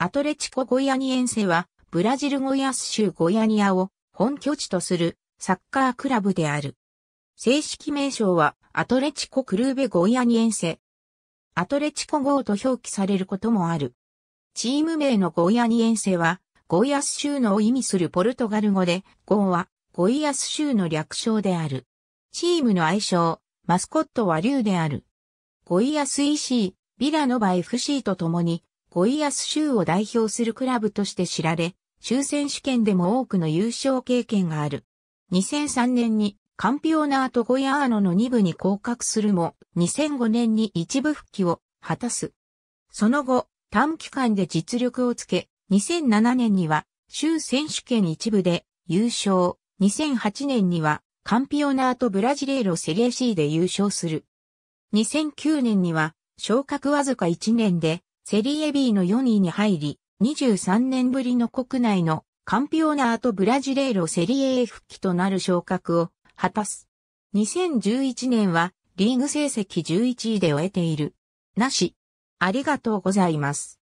アトレチコ・ゴイアニエンセは、ブラジルゴイアス州ゴイアニアを本拠地とするサッカークラブである。正式名称は、アトレチコ・クルーベ・ゴイアニエンセ。アトレチコ号と表記されることもある。チーム名のゴイアニエンセは、ゴイアス州のを意味するポルトガル語で、ゴーはゴイアス州の略称である。チームの愛称、マスコットは竜である。ゴイアス EC、ビラノバ FC と共にゴイアス州を代表するクラブとして知られ、州選手権でも多くの優勝経験がある。2003年にカンピオナート・ゴヤーノの2部に降格するも、2005年に一部復帰を果たす。その後、短期間で実力をつけ、2007年には州選手権一部で優勝、2008年にはカンピオナート・ブラジレーロ・セリエーで優勝する。2009年には昇格わずか1年でセリエ B の4位に入り、23年ぶりの国内のカンピオナートブラジレーロセリエ A 復帰となる昇格を果たす。2011年はリーグ成績11位で終えている。なし。ありがとうございます。